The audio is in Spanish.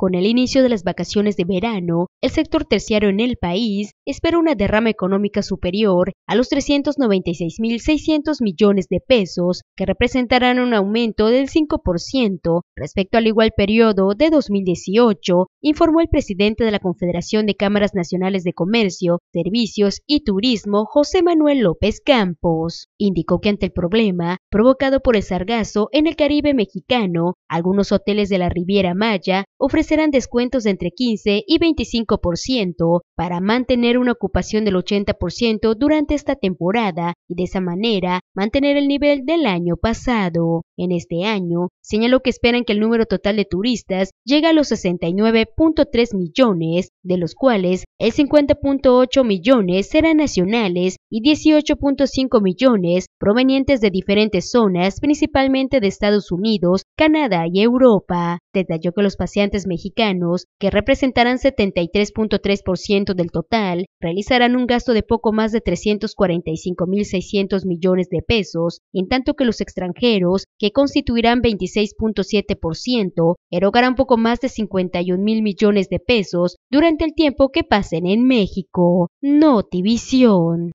Con el inicio de las vacaciones de verano, el sector terciario en el país espera una derrama económica superior a los 396.600 millones de pesos, que representarán un aumento del 5% respecto al igual periodo de 2018, informó el presidente de la Confederación de Cámaras Nacionales de Comercio, Servicios y Turismo, José Manuel López Campos. Indicó que ante el problema provocado por el sargazo en el Caribe mexicano, algunos hoteles de la Riviera Maya ofrecen serán descuentos de entre 15 y 25% para mantener una ocupación del 80% durante esta temporada y de esa manera mantener el nivel del año pasado. En este año, señaló que esperan que el número total de turistas llegue a los 69.3 millones, de los cuales el 50.8 millones serán nacionales y 18.5 millones provenientes de diferentes zonas, principalmente de Estados Unidos, Canadá y Europa. Detalló que los pacientes mexicanos mexicanos, que representarán 73.3% del total, realizarán un gasto de poco más de 345.600 millones de pesos, en tanto que los extranjeros, que constituirán 26.7%, erogarán poco más de 51.000 millones de pesos durante el tiempo que pasen en México. Notivisión.